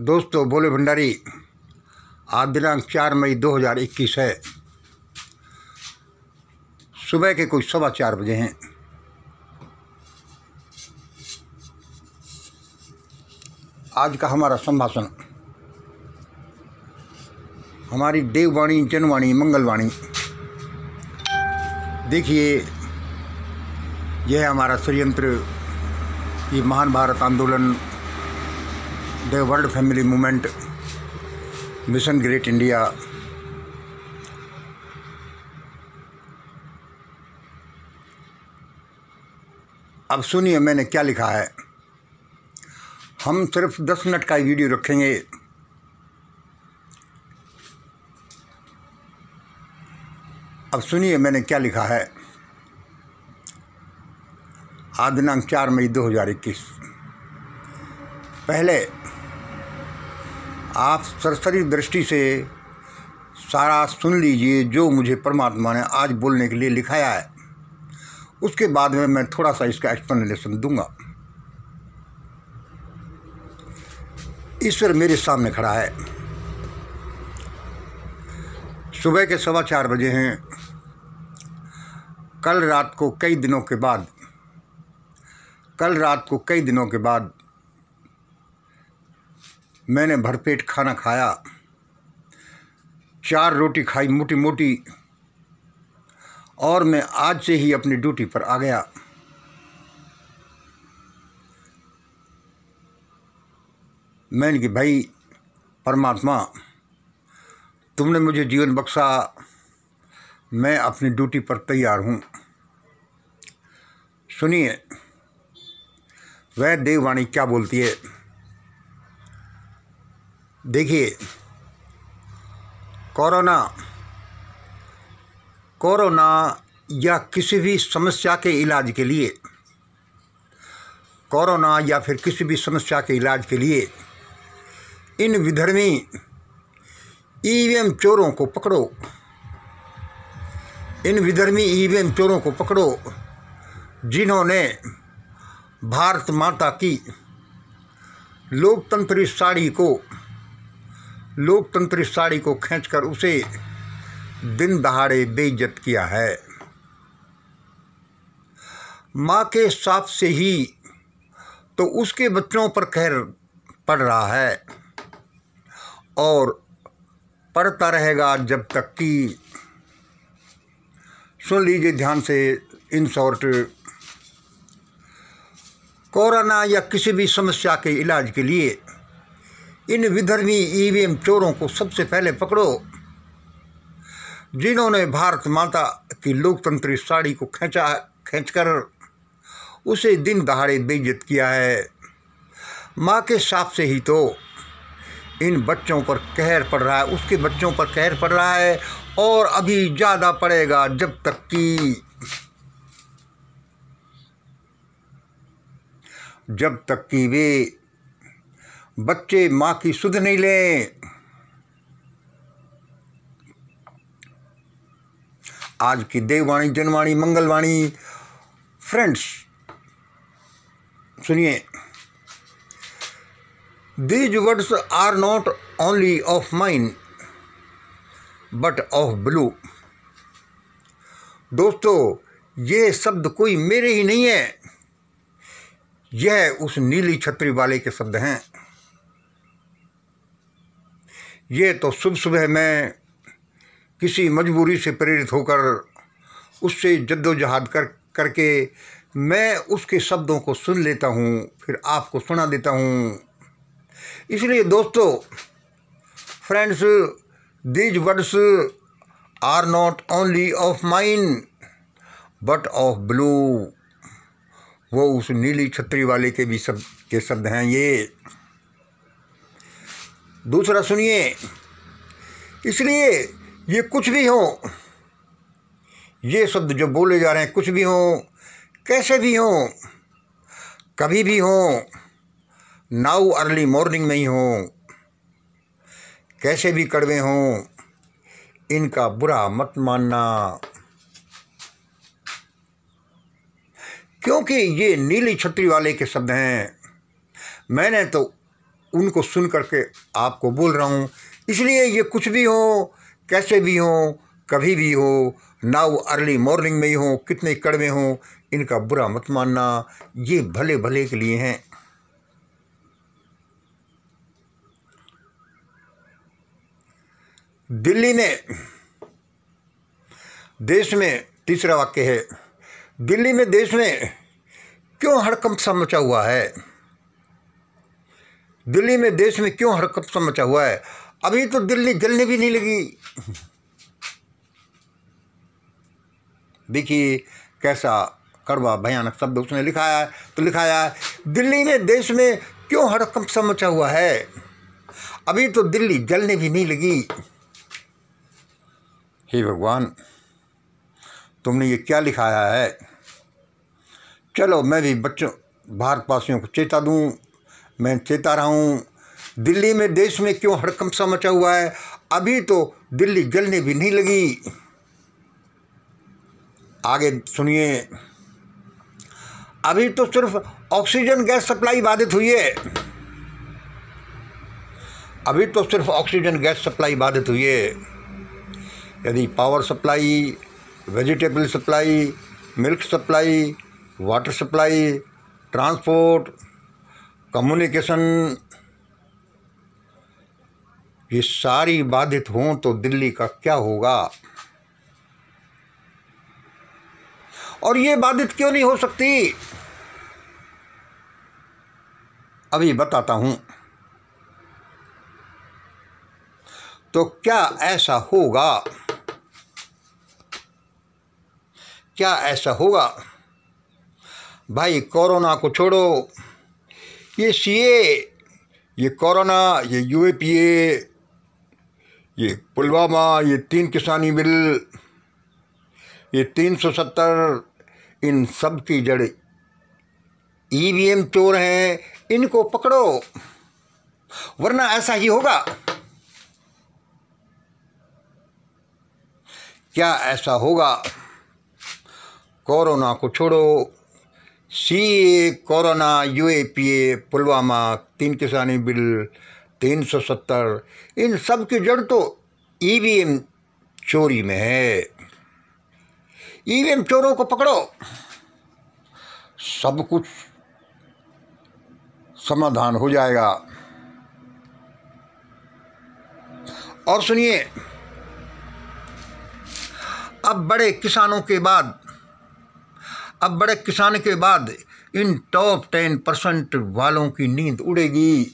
दोस्तों बोले भंडारी आज दिनांक चार मई 2021 है सुबह के कुछ सवा चार बजे हैं आज का हमारा संभाषण हमारी देववाणी जनवाणी मंगलवाणी देखिए यह हमारा षडयंत्र ये महान भारत आंदोलन the world family movement mission great India अब सुनिए मैंने क्या लिखा है हम सिर्फ दस मिनट का वीडियो रखेंगे अब सुनिए मैंने क्या लिखा है आज दिनांक चार मई दो हज़ार इक्कीस पहले आप सरसरी दृष्टि से सारा सुन लीजिए जो मुझे परमात्मा ने आज बोलने के लिए लिखाया है उसके बाद में मैं थोड़ा सा इसका एक्सप्लेनेशन दूंगा ईश्वर मेरे सामने खड़ा है सुबह के सवा चार बजे हैं कल रात को कई दिनों के बाद कल रात को कई दिनों के बाद मैंने भरपेट खाना खाया चार रोटी खाई मोटी मोटी और मैं आज से ही अपनी ड्यूटी पर आ गया मैंने कि भाई परमात्मा तुमने मुझे जीवन बख्शा मैं अपनी ड्यूटी पर तैयार हूँ सुनिए वह देववाणी क्या बोलती है देखिए कोरोना कोरोना या किसी भी समस्या के इलाज के लिए कोरोना या फिर किसी भी समस्या के इलाज के लिए इन विधर्मी ईवीएम चोरों को पकड़ो इन विधर्मी ईवीएम चोरों को पकड़ो जिन्होंने भारत माता की लोकतंत्री साड़ी को लोकतंत्र साड़ी को खींचकर उसे दिन दहाड़े बेइज्जत किया है माँ के साथ से ही तो उसके बच्चों पर खैर पड़ रहा है और पढ़ता रहेगा जब तक कि सुन लीजिए ध्यान से इन शॉर्ट कोरोना या किसी भी समस्या के इलाज के लिए इन विधर्मी ईवीएम चोरों को सबसे पहले पकड़ो जिन्होंने भारत माता की लोकतंत्री साड़ी को खींचा खींचकर उसे दिन दहाड़े बेइज्जत किया है माँ के साफ से ही तो इन बच्चों पर कहर पड़ रहा है उसके बच्चों पर कहर पड़ रहा है और अभी ज़्यादा पड़ेगा जब तक कि जब तक कि वे बच्चे माँ की सुध नहीं लें आज की देववाणी जनवाणी मंगलवाणी फ्रेंड्स सुनिए these words are not only of mind but of blue दोस्तों ये शब्द कोई मेरे ही नहीं है यह उस नीली छतरी वाले के शब्द हैं ये तो सुबह सुबह मैं किसी मजबूरी से प्रेरित होकर उससे जद्दोजहद कर करके मैं उसके शब्दों को सुन लेता हूँ फिर आपको सुना देता हूँ इसलिए दोस्तों friends these words are not only of mine but of blue वो उस नीली छतरी वाले के भी शब्द के शब्द हैं ये दूसरा सुनिए इसलिए ये कुछ भी हो ये शब्द जो बोले जा रहे हैं कुछ भी हो कैसे भी हो कभी भी हो नाउ अर्ली मॉर्निंग में ही हो कैसे भी कड़वे हों इनका बुरा मत मानना क्योंकि ये नीली छतरी वाले के शब्द हैं मैंने तो उनको सुन करके आपको बोल रहा हूँ इसलिए ये कुछ भी हो कैसे भी हो कभी भी हो ना वो अर्ली मॉर्निंग में ही हो कितने कड़वे हों इनका बुरा मत मानना ये भले भले के लिए हैं दिल्ली में देश में तीसरा वाक्य है दिल्ली में देश में क्यों हड़कंप सा मचा हुआ है दिल्ली में देश में क्यों हरकत सा मचा हुआ है अभी तो दिल्ली जलने भी नहीं लगी देखिए कैसा कड़वा भयानक शब्द उसने लिखाया है तो लिखाया है दिल्ली में देश में क्यों हड़कंप सा मचा हुआ है अभी तो दिल्ली जलने भी नहीं लगी हे भगवान तुमने ये क्या लिखाया है चलो मैं भी बच्चों भारतवासियों को चेता दूँ मैं चेता रहा हूँ दिल्ली में देश में क्यों हड़कम सा मचा हुआ है अभी तो दिल्ली जलने भी नहीं लगी आगे सुनिए अभी तो सिर्फ ऑक्सीजन गैस सप्लाई बाधित हुई है अभी तो सिर्फ ऑक्सीजन गैस सप्लाई बाधित हुई है यदि power supply vegetable supply milk supply water supply transport communication ये सारी बाधित हों तो दिल्ली का क्या होगा और ये बाधित क्यों नहीं हो सकती अभी बताता हूं तो क्या ऐसा होगा क्या ऐसा होगा भाई कोरोना को छोड़ो ये सीए ये कोरोना ये यूएपीए ये पुलवामा ये तीन किसानी बिल ये तीन सौ सत्तर इन सब की जड़ ईवीएम चोर हैं इनको पकड़ो वरना ऐसा ही होगा क्या ऐसा होगा कोरोना को छोड़ो C A corona U A P A Pulwama तीन किसानी बिल तीन सौ सत्तर इन सब की जड़ तो ई चोरी में है ई वी एम चोरों को पकड़ो सब कुछ समाधान हो जाएगा और सुनिए अब बड़े किसानों के बाद अब बड़े किसान के बाद इन टॉप टेन परसेंट वालों की नींद उड़ेगी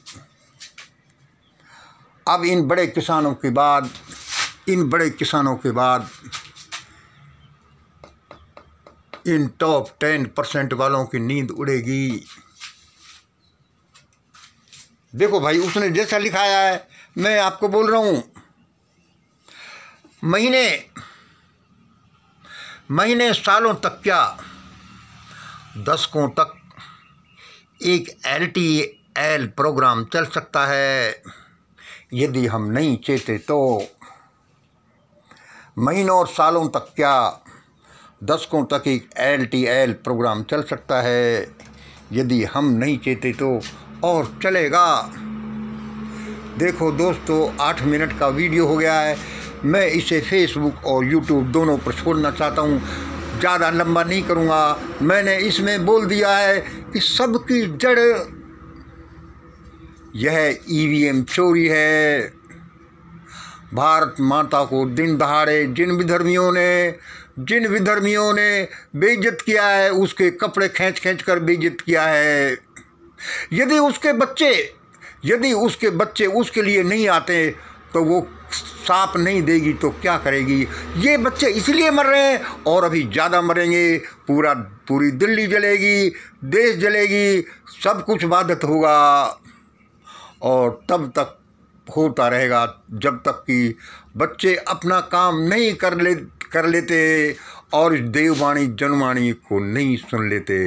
अब इन बड़े किसानों के बाद इन बड़े किसानों के बाद इन टॉप टेन परसेंट वालों की नींद उड़ेगी देखो भाई उसने जैसा लिखाया है मैं आपको बोल रहा हूं महीने महीने सालों तक क्या दशकों तक एक एल टी एल प्रोग्राम चल सकता है यदि हम नहीं चेते तो महीनों और सालों तक क्या दशकों तक एक एल टी एल प्रोग्राम चल सकता है यदि हम नहीं चेते तो और चलेगा देखो दोस्तों आठ मिनट का वीडियो हो गया है मैं इसे फेसबुक और यूट्यूब दोनों पर छोड़ना चाहता हूँ ज़्यादा लंबा नहीं करूँगा मैंने इसमें बोल दिया है कि सबकी जड़ यह ईवीएम चोरी है भारत माता को दिन दहाड़े जिन विधर्मियों ने जिन विधर्मियों ने बेइज्जत किया है उसके कपड़े खींच खींच कर बेइज्जत किया है यदि उसके बच्चे यदि उसके बच्चे उसके लिए नहीं आते तो वो साप नहीं देगी तो क्या करेगी ये बच्चे इसलिए मर रहे हैं और अभी ज़्यादा मरेंगे पूरा पूरी दिल्ली जलेगी देश जलेगी सब कुछ बाधित होगा और तब तक होता रहेगा जब तक कि बच्चे अपना काम नहीं कर ले कर लेते और इस देववाणी जनवाणी को नहीं सुन लेते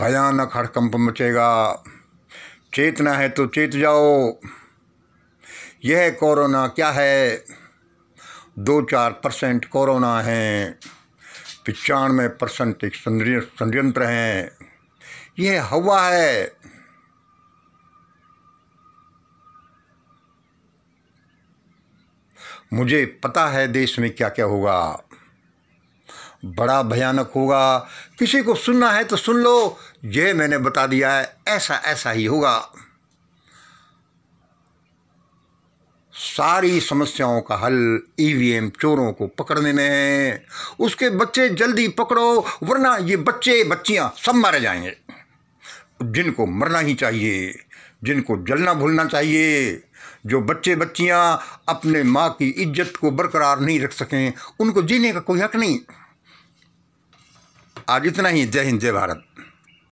भयानक हड़कंप मचेगा चेतना है तो चेत जाओ यह कोरोना क्या है दो चार परसेंट कोरोना है पचानवे परसेंट एक संयंत्र हैं यह हवा है मुझे पता है देश में क्या क्या होगा बड़ा भयानक होगा किसी को सुनना है तो सुन लो ये मैंने बता दिया है ऐसा ऐसा ही होगा सारी समस्याओं का हल ईवीएम e चोरों को पकड़ने में है उसके बच्चे जल्दी पकड़ो वरना ये बच्चे बच्चियां सब मारे जाएंगे जिनको मरना ही चाहिए जिनको जलना भूलना चाहिए जो बच्चे बच्चियां अपने माँ की इज्जत को बरकरार नहीं रख सकें उनको जीने का कोई हक नहीं आज इतना ही जय हिंद जय भारत